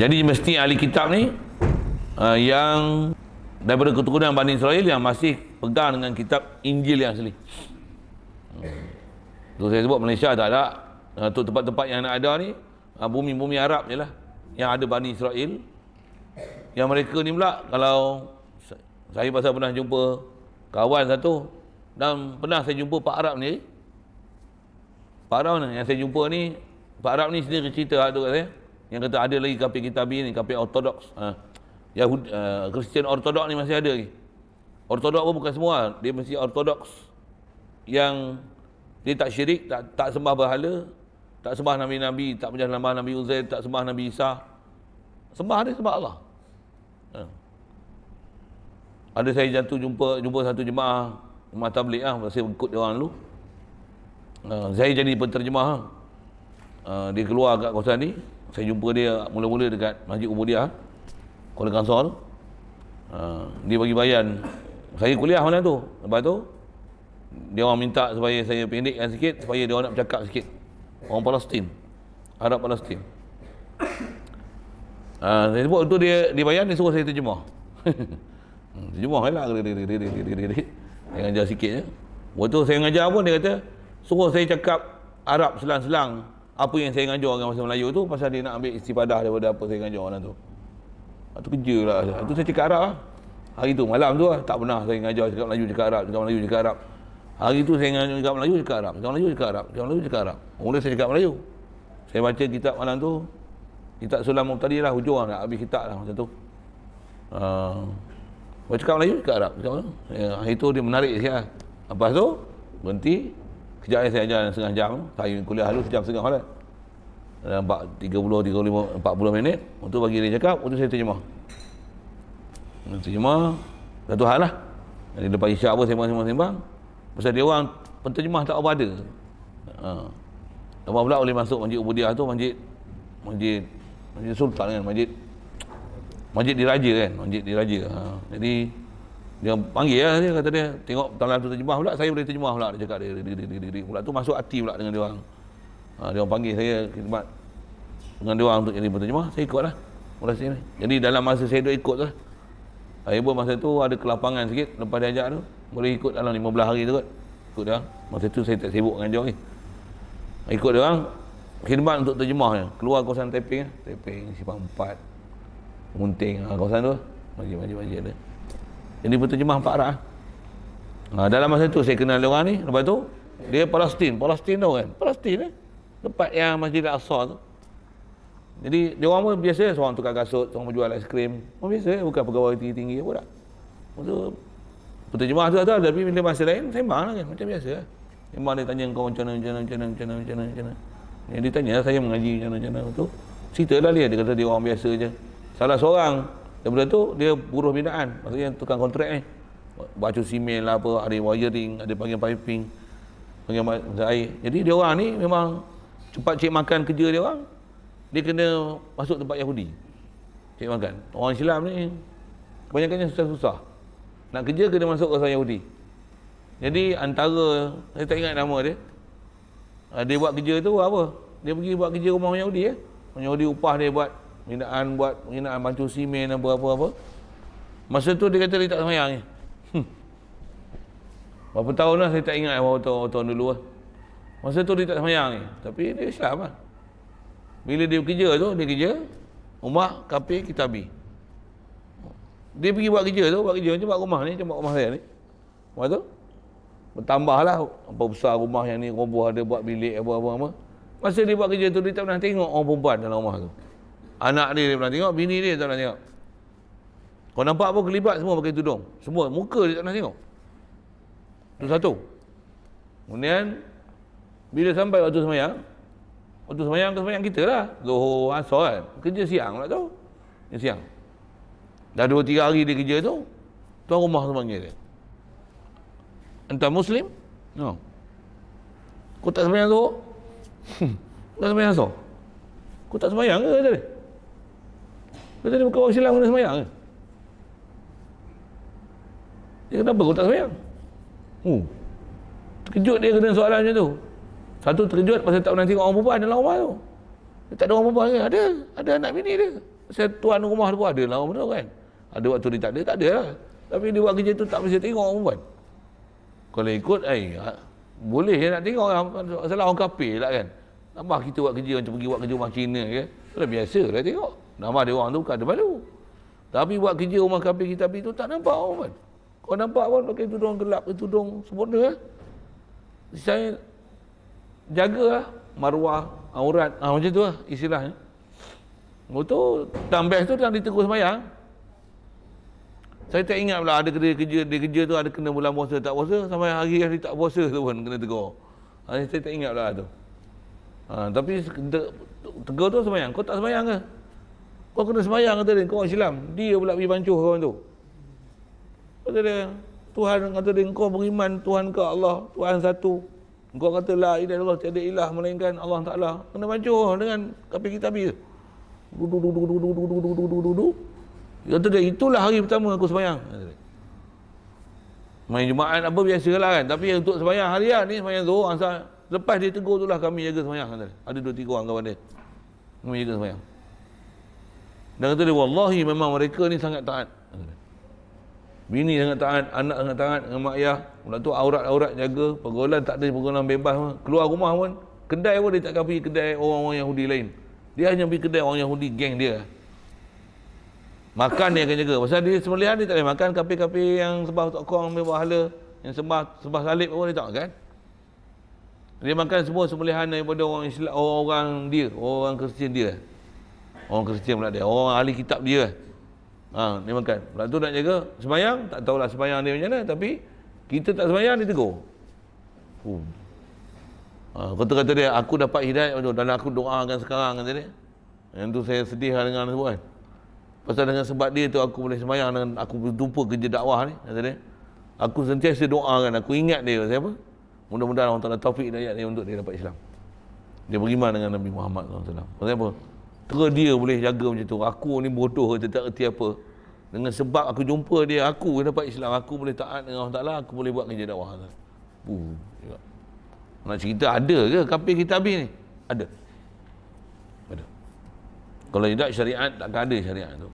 Jadi mesti ahli kitab ni uh, yang daripada keturunan Bani Israel yang masih pegang dengan kitab Injil yang asli. Tu hmm. saya sebut Malaysia tak ada. Ah, untuk uh, tempat-tempat yang nak ada ni, uh, bumi-bumi Arab je lah. Yang ada Bani Israel. Yang mereka ni pula, kalau saya pasal pernah jumpa kawan satu, dan pernah saya jumpa Pak Arab ni. Pak Arab ni, yang saya jumpa ni, Pak Arab ni sendiri cerita lah tu kat saya. Yang kata ada lagi kafir kitabi ini kapi ortodoks. Uh, ha. Yahudi, eh, Kristian ortodok ni masih ada lagi. Ortodok pun bukan semua, dia mesti ortodoks. Yang dia tak syirik, tak, tak sembah berhala, tak sembah Nabi-Nabi, tak punya nama Nabi Uzair, tak sembah Nabi Isa. Sembah dia sebab Allah. Uh. Ada saya jatuh jumpa jumpa satu jemaah, jemaah tablik lah, saya ikut dia orang dulu. Uh, saya jadi penterjemah lah. Uh, dia keluar kat kawasan ni saya jumpa dia mula-mula dekat Masjid Ubudiah Kuala Kansol uh, dia bagi bayan saya kuliah mana tu lepas tu dia orang minta supaya saya pendekkan sikit supaya dia orang nak bercakap sikit orang Palestin Arab Palestin uh, saya sebut tu dia dia bayan dia suruh saya terjemah hmm, terjemah lah dengan ajar sikit ya. waktu saya ngajar pun dia kata suruh saya cakap Arab selang-selang apa yang saya ngajar orang bahasa Melayu tu pasal dia nak ambil istifadah daripada apa saya ngajar orang tu itu ah, kerja lah itu ah, saya cakap Arab lah hari tu malam tu lah tak pernah saya ngajar cakap Melayu cakap Arab cakap Melayu cakap Arab hari tu saya ngajar cakap Melayu cakap Arab cakap Melayu cakap Arab cakap Melayu cakap Arab Mulai saya cakap Melayu saya baca kitab malam tu kitab sulam muftadi lah hujung lah nak habis kitab lah macam tu uh, ah, saya cakap Melayu cakap Arab cakap Melayu ya, hari tu dia menarik sikit lah. lepas tu berhenti Kejap saya jalan setengah jam. Saya kuliah halus sejam setengah lah. Dalam 30, 35, 40 minit. Untuk bagi dia cakap, untuk saya terjemah. Terjemah, satu hal lah. Jadi lepas isyak apa, sembang-sembang-sembang. Pasal dia orang, penterjemah tak apa ada. Ha. Lepas pula boleh masuk Masjid Ubudiah tu, Masjid, Masjid, Masjid Sultan kan, Masjid, Masjid Diraja kan, Masjid Diraja. Ha. Jadi, dia panggil lah dia kata dia tengok dalam tu terjemah pula saya boleh terjemah pula dia cakap dia diri diri diri di, pula tu masuk hati pula dengan dia orang ha, dia orang panggil saya khidmat dengan dia orang untuk jadi penterjemah saya ikut lah sini. jadi dalam masa saya duduk ikut tu saya pun masa tu ada kelapangan sikit lepas dia ajak tu boleh ikut dalam 15 hari tu kot ikut dia orang masa tu saya tak sibuk dengan dia ni eh. ikut dia orang khidmat untuk terjemahnya keluar kawasan taping taping simpan 4 munting ha, kawasan tu majlis-majlis ada majlis, majlis, majlis, majlis. Jadi penterjemah empat arah. Ha, dalam masa itu saya kenal orang ni. Lepas tu dia Palestin, Palestin tu kan. Palestin eh. Tempat yang Masjid Al-Aqsa tu. Jadi dia orang pun biasa seorang tukar kasut, seorang jual es krim, Pun biasa eh? bukan pegawai tinggi-tinggi apa dah. Tu penterjemah tu ada lah tapi bila masa lain sembanglah kan macam biasa. Eh? Lah. Memang dia tanya kau macam mana, macam mana, macam mana, macam mana, macam Dia tanya saya mengaji macam mana, macam mana tu. Cerita lah dia, dia kata dia orang biasa je. Salah seorang dan benda tu dia buruh binaan, maksudnya tukang kontrak ni. Eh. Baju simen lah apa, ada wiring, ada panggil piping, panggil air. Jadi dia orang ni memang cepat cek makan kerja dia orang. Dia kena masuk tempat Yahudi. Cek makan. Orang Islam ni kebanyakannya susah-susah. Nak kerja kena masuk ke orang Yahudi. Jadi antara saya tak ingat nama dia. Ah, dia buat kerja tu apa? Dia pergi buat kerja rumah Yahudi ya. Eh? Yahudi upah dia buat Hinaan buat Hinaan bantu simen Apa-apa-apa Masa tu dia kata Dia tak semayang ni hmm. Berapa tahun lah Saya tak ingat Berapa tahun, tahun dulu lah Masa tu dia tak semayang ni Tapi dia Islam lah Bila dia kerja tu Dia kerja Umar Kapir Kitabi Dia pergi buat kerja tu Buat kerja macam buat rumah ni Macam buat rumah saya ni Lepas tu Bertambahlah Apa besar rumah yang ni Rumah ada buat bilik Apa-apa-apa Masa dia buat kerja tu Dia tak pernah tengok orang perempuan Dalam rumah tu Anak dia, dia pernah tengok, bini dia tak pernah tengok. Kau nampak apa kelibat semua pakai tudung. Semua muka dia tak pernah tengok. Itu satu. Kemudian bila sampai waktu semayang, waktu semayang ke semayang kita lah. Zohor, asal kan. Kerja siang pula tu. Ini siang. Dah dua tiga hari dia kerja tu, tuan rumah tu panggil dia. Entah Muslim? No. Kau tak semayang tu? Kau hmm. tak semayang asal? Kau tak semayang ke? Kata dia. Kata dia bukan orang Islam kena semayang ke? Dia kata apa kau tak semayang? Uh. Oh. Terkejut dia kena soalan macam tu. Satu terkejut pasal tak pernah tengok orang perempuan dalam rumah tu. Dia tak ada orang perempuan ke? Ada. Ada anak bini dia. Pasal tuan rumah tu ada lah orang perempuan kan? Ada waktu dia tak ada, tak ada lah. Tapi dia buat kerja tu tak boleh tengok orang perempuan. Kalau ikut, eh, boleh je nak tengok orang. Salah orang kapil lah kan? Nampak kita buat kerja macam pergi buat kerja rumah Cina ke? Ya? Sudah biasa dah tengok. Nama dia orang tu bukan depan tu. Tapi buat kerja rumah kapi kita tapi tu tak nampak orang pun. Kau nampak pun pakai tudung gelap ke eh, tudung sempurna. Eh? Saya jaga lah maruah aurat. Ah, ha, ah, macam tu lah istilahnya. Lepas tu, tambah tu dah ditegur semayang. Saya tak ingat pula ada kerja, kerja, dia kerja tu ada kena bulan puasa tak puasa. Sampai hari hari tak puasa tu pun kena tegur. Ha, saya tak ingat pula tu. Ha, tapi tegur tu semayang. Kau tak semayang ke? Kau kena sembahyang kata dia, kau orang Islam. Dia pula pergi pancuh kau tu. Kata dia, Tuhan kata dia, kau beriman Tuhan ke Allah, Tuhan satu. Kau kata, lah, ilah Allah, tiada ilah melainkan Allah Ta'ala. Kena pancuh dengan kapi kita habis. Dudu, dudu, dudu, dudu, dudu, dudu, dudu, dudu. Kata dia, itulah hari pertama aku sembahyang. Main Jumaat apa biasa lah kan. Tapi untuk sembahyang harian ni, sembahyang zuhur, asal. Lepas dia tegur tu kami jaga sembahyang. Ada dua tiga orang dia. Kami sembahyang. Dan kata dia, wallahi memang mereka ni sangat taat. Bini sangat taat, anak sangat taat dengan mak ayah. Mula tu aurat-aurat jaga, pergolan tak ada pergolan bebas. Pun. Keluar rumah pun, kedai pun dia tak pergi kedai orang-orang Yahudi lain. Dia hanya pergi kedai orang Yahudi, geng dia. Makan dia akan jaga. Pasal dia semelihan dia tak boleh makan kapi-kapi yang sebah tokong, sebah hala, yang sembah sembah salib pun dia tak makan. Dia makan semua semelihan daripada orang Islam, orang, orang dia, orang Kristian dia. Orang Kristian pula dia. Orang ahli kitab dia. Ha, dia makan. Pula tu nak jaga semayang, Tak tahulah semayang dia macam mana. Tapi kita tak semayang dia tegur. Uh. Ha, kata-kata dia aku dapat hidayah Dan aku doakan sekarang kata dia. Yang tu saya sedih lah dengan sebuah. Kan. Pasal dengan sebab dia tu aku boleh semayang dengan aku berjumpa kerja dakwah ni. Kata dia. Aku sentiasa doakan. Aku ingat dia. Saya apa? Mudah-mudahan Allah Ta'ala taufik dan ayat dia untuk dia dapat Islam. Dia beriman dengan Nabi Muhammad SAW. Maksudnya apa? tera dia boleh jaga macam tu aku ni bodoh ke tak erti apa dengan sebab aku jumpa dia aku dapat Islam aku boleh taat dengan Allah Taala aku boleh buat kerja dakwah tu uh tengok. nak cerita ada ke kafir kita habis ni ada ada kalau tidak syariat takkan ada syariat tu